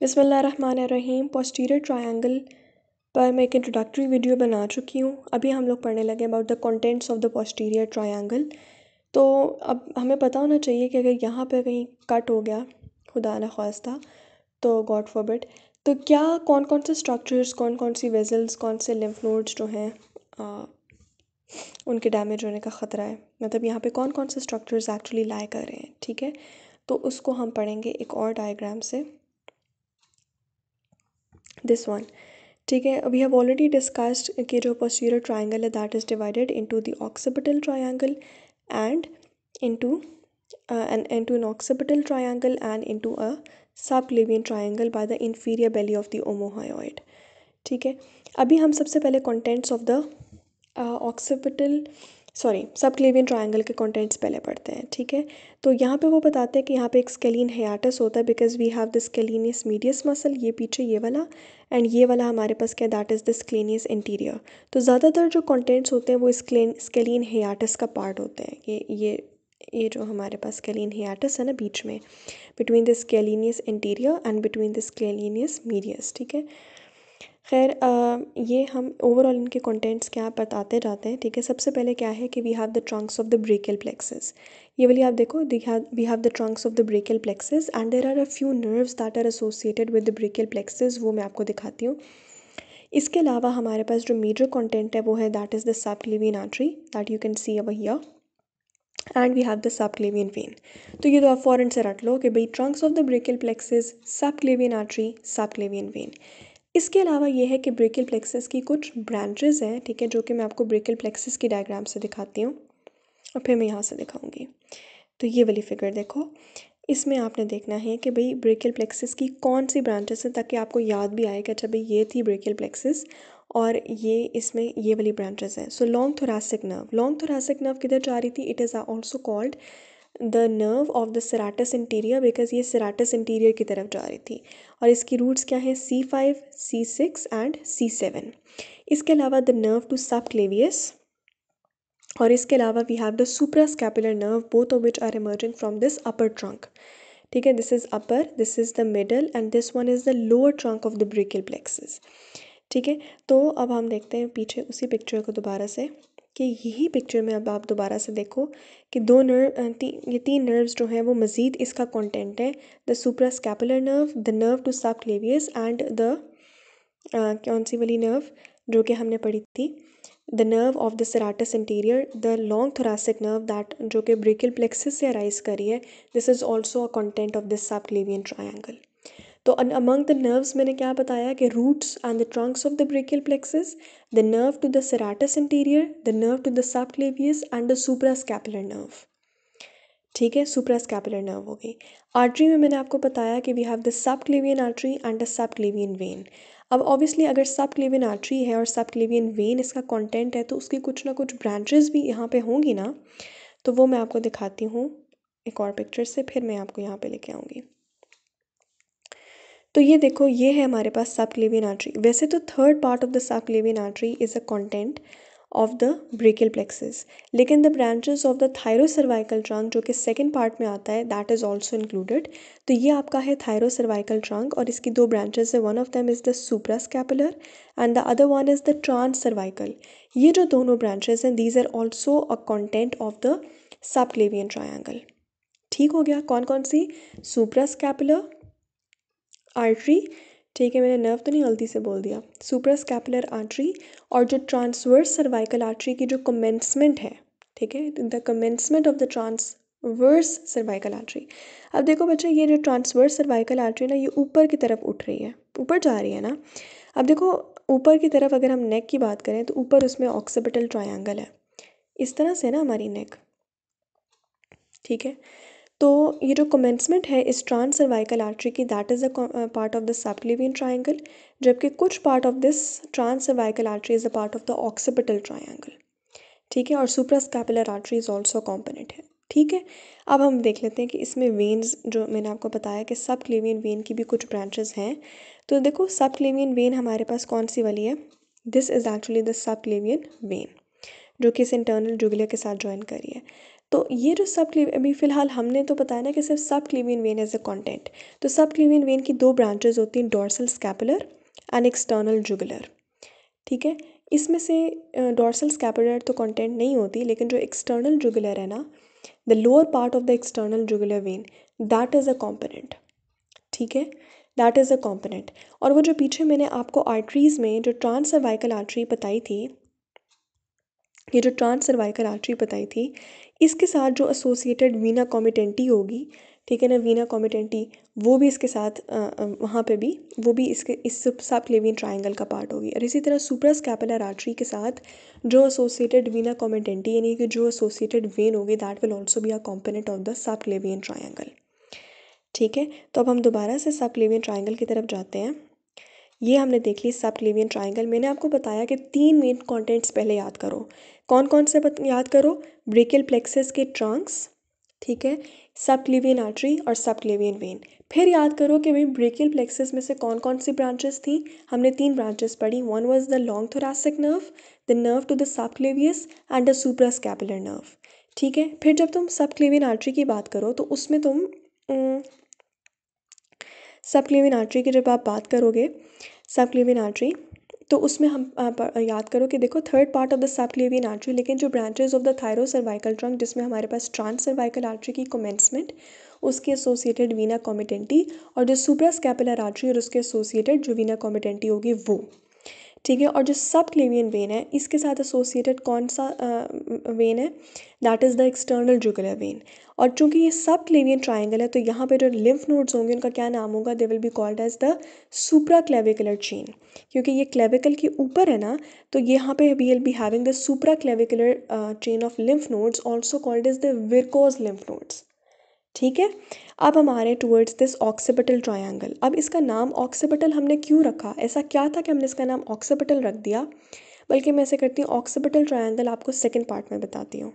बिसमीम posterior triangle पर मैं एक इंट्रोडक्टरी वीडियो बना चुकी हूँ अभी हम लोग पढ़ने लगे about the contents of the posterior triangle तो अब हमें पता होना चाहिए कि अगर यहाँ पर कहीं कट हो गया खुदा न तो गॉड फॉरबिट तो क्या कौन कौन से स्ट्रक्चर्स कौन कौन सी वेजल्स कौन से लिम्फ नोड्स जो हैं उनके डैमेज होने का ख़तरा है मतलब यहाँ पे कौन कौन से स्ट्रक्चर्स एक्चुअली लाए कर रहे हैं ठीक है तो उसको हम पढ़ेंगे एक और डायग्राम से दिस वन ठीक है वी हैव ऑलरेडी डिस्कस्ड के जो पोस्टीरियर ट्राइंगल है that is divided into the occipital triangle and into into an occipital triangle and into a subclavian triangle by the inferior belly of the omohyoid ठीक है अभी हम सबसे पहले contents of the occipital sorry subclavian triangle के contents पहले पढ़ते हैं ठीक है तो यहाँ पे वो बताते हैं कि यहाँ पे एक स्केलिन हयाटस होता है because we have the scalenus medius muscle ये पीछे ये वाला एंड ये वाला हमारे पास क्या that is the scalenus interior तो ज़्यादातर जो कॉन्टेंट्स होते हैं वो स्केलिन स्केलिन हयाटस का पार्ट होते हैं ये ये ये जो हमारे पास स्केलिन हियाटस है ना बीच में between the scalenus interior and between the scalenus medius ठीक है खैर ये हम ओवरऑल इनके कंटेंट्स क्या बताते जाते हैं ठीक है सबसे पहले क्या है कि we have the trunks of the brachial plexus ये वाली आप देखो we have the trunks of the brachial plexus and there are a few nerves that are associated with the brachial plexus वो मैं आपको दिखाती हूँ इसके अलावा हमारे पास जो मेजर कॉन्टेंट है वो है that is the subclavian artery that you can see over here and we have the subclavian vein तो ये तो आप फॉरन से रट लो कि भाई trunks of the brachial plexus artery सब सबक्लेवियन वेन इसके अलावा ये है कि ब्रेकिल प्लेक्सिस की कुछ ब्रांचेज़ हैं ठीक है जो कि मैं आपको ब्रेकिल प्लेक्सिस की डायग्राम से दिखाती हूँ और फिर मैं यहाँ से दिखाऊँगी तो ये वाली फिगर देखो इसमें आपने देखना है कि भाई ब्रेकिल प्लेक्सिस की कौन सी ब्रांचेस हैं ताकि आपको याद भी आए कि अच्छा भाई ये थी ब्रेकिल प्लेक्सिस और ये इसमें ये वाली ब्रांचेस हैं so long thoracic nerve long thoracic nerve किधर जा रही थी it is also called the nerve of the serratus interior because ये सराटस इंटीरियर की तरफ जा रही थी और इसकी रूट्स क्या हैं C five C six and C seven इसके अलावा the nerve to subclavius और इसके अलावा we have the scapular nerve both of which are emerging from this upper trunk ठीक है this is upper this is the middle and this one is the lower trunk of the brachial plexus ठीक है तो अब हम देखते हैं पीछे उसी पिक्चर को दोबारा से कि यही पिक्चर में अब आप दोबारा से देखो कि दो नर्व ती, ये तीन नर्व्स जो हैं वो मज़ीद इसका कंटेंट है the scapular nerve the nerve to subclavius and the कौन सी वाली नर्व जो कि हमने पढ़ी थी the nerve of the serratus interior the long thoracic nerve that जो कि ब्रिकल प्लेक्सिस से अराइज करी है this is also a content of this subclavian triangle तो अमंग द नर्व्स मैंने क्या बताया कि roots and the trunks of the brachial plexus the nerve to the serratus interior the nerve to the subclavius and the suprascapular nerve ठीक है suprascapular nerve हो गई artery में मैंने आपको बताया कि we have the subclavian artery and the subclavian vein अब ऑब्वियसली अगर सबक्लेवियन आर्टरी है और सबक्लेवियन वेन इसका कॉन्टेंट है तो उसकी कुछ ना कुछ ब्रांचेज भी यहाँ पर होंगी ना तो वो मैं आपको दिखाती हूँ एक और पिक्चर से फिर मैं आपको यहाँ पे लेके आऊँगी तो ये देखो ये है हमारे पास सबक्लेवियन आर्टरी वैसे तो third part of the subclavian artery is a content of the brachial plexus लेकिन the branches of the thyrocervical trunk जो कि सेकेंड पार्ट में आता है दैट इज़ ऑल्सो इंक्लूडेड तो ये आपका है थायरोसर्वाइकल ट्रंक और इसकी दो ब्रांचेस है one of them is the suprascapular and the other one is the trans cervical ये जो दोनों ब्रांचेस हैं these are also a content of the subclavian triangle ठीक हो गया कौन कौन सी सुप्रास्कैपुलर आर्टरी ठीक है मैंने नर्व तो नहीं गलती से बोल दिया सुप्रास्कैपुलर आर्टरी और जो ट्रांसवर्स सर्वाइकल आर्टरी की जो कमेंसमेंट है ठीक है the commencement of the transverse cervical artery अब देखो बच्चे ये जो ट्रांसवर्स सर्वाइकल आर्टरी ना ये ऊपर की तरफ उठ रही है ऊपर जा रही है ना अब देखो ऊपर की तरफ अगर हम नेक की बात करें तो ऊपर उसमें ऑक्सीपिटल ट्रायंगल है इस तरह से ना हमारी नेक ठीक है तो ये जो कमेंसमेंट है इस ट्रांस सर्वाइकल आर्ट्री की that is a part of the subclavian triangle जबकि कुछ part of this trans cervical artery is a part of the occipital triangle ठीक है और suprascapular artery is also component है ठीक है अब हम देख लेते हैं कि इसमें वेन्स जो मैंने आपको बताया कि सब क्लेवियन वेन की भी कुछ ब्रांचेज हैं तो देखो सब क्लेवियन वेन हमारे पास कौन सी वाली है this is actually the sub क्लेवियन when जो कि इस इंटरनल जुगलिया के साथ ज्वाइन करी है तो ये जो सब अभी फ़िलहाल हमने तो बताया ना कि सिर्फ subclavian vein as a content तो सब क्लीवियन वेन की दो ब्रांचेज होती हैं dorsal scapular and external jugular ठीक है इसमें से डोर्सल स्कैपुलर तो कॉन्टेंट नहीं होती लेकिन जो एक्सटर्नल जुगुलर है ना the lower part of the external jugular vein that is a component ठीक है दैट इज़ अ कॉम्पोनेंट और वो जो पीछे मैंने आपको आर्टरीज़ में जो ट्रांस सर्वाइकल आर्टरी बताई थी ये जो ट्रांस सर्वाइकल आर्टरी बताई थी इसके साथ जो एसोसिएटेड वीना कॉमिटेंटी होगी ठीक है ना वीना कॉमिटेंटी वो भी इसके साथ वहाँ पे भी वो भी इसके इस सब क्लेवियन ट्राइंगल का पार्ट होगी और इसी तरह सुप्रस कैपलर आर्टरी के साथ जो एसोसिएटेड वीना कॉमिटेंटी यानी कि जो एसोसिएटेड वेन होगी that will also be a component of the subclavian triangle ठीक है तो अब हम दोबारा से सब क्लेवियन ट्राइंगल की तरफ जाते हैं ये हमने देख ली सब लिवियन ट्राइंगल मैंने आपको बताया कि तीन मेन कॉन्टेंट्स पहले याद करो कौन कौन से याद करो ब्रेकल प्लेक्सेस के ट्रंक्स ठीक है सबक्लिवियन आर्टरी और सबक्लिवियन वेन फिर याद करो कि भाई ब्रेकियल प्लेक्सेस में से कौन कौन सी ब्रांचेस थी हमने तीन ब्रांचेस पढ़ी one was the long thoracic nerve the nerve to the subclavius and the suprascapular nerve ठीक है फिर जब तुम सबक्लेवियन आर्टरी की बात करो तो उसमें तुम सबक्लेवियन आर्टरी की जब आप बात करोगे सबक्लेवियन आर्टरी तो उसमें हम आप याद करो कि देखो third part of the subclavian artery लेकिन जो branches of the thyrocervical trunk जिसमें हमारे पास ट्रांस सर्वाइकल आर्टरी की कमेंसमेंट उसके एसोसिएटेड वीना कॉमिटेंटी और जो सुप्रा स्कैपुलर आर्टरी और उसके एसोसिएटेड जो वीना कॉमिटेंटी होगी वो ठीक है और जो सब क्लेवियन वेन है इसके साथ एसोसिएटेड कौन सा वेन है that is the external jugular vein और चूंकि ये सब क्लेवियन ट्राइंगल है तो यहाँ पे जो लिम्फ नोड्स होंगे उनका क्या नाम होगा they will be called as the supraclavicular chain क्योंकि ये क्लेविकल के ऊपर है ना तो यहाँ पे we will be having the supraclavicular chain of lymph nodes also called as the Virchow's lymph nodes ठीक है अब हमारे टूवर्ड्स दिस ऑक्सीपिटल ट्राइंगल अब इसका नाम ऑक्सीपिटल हमने क्यों रखा ऐसा क्या था कि हमने इसका नाम ऑक्सीपिटल रख दिया बल्कि मैं ऐसे करती हूँ ऑक्सीपिटल ट्राइंगल आपको सेकेंड पार्ट में बताती हूँ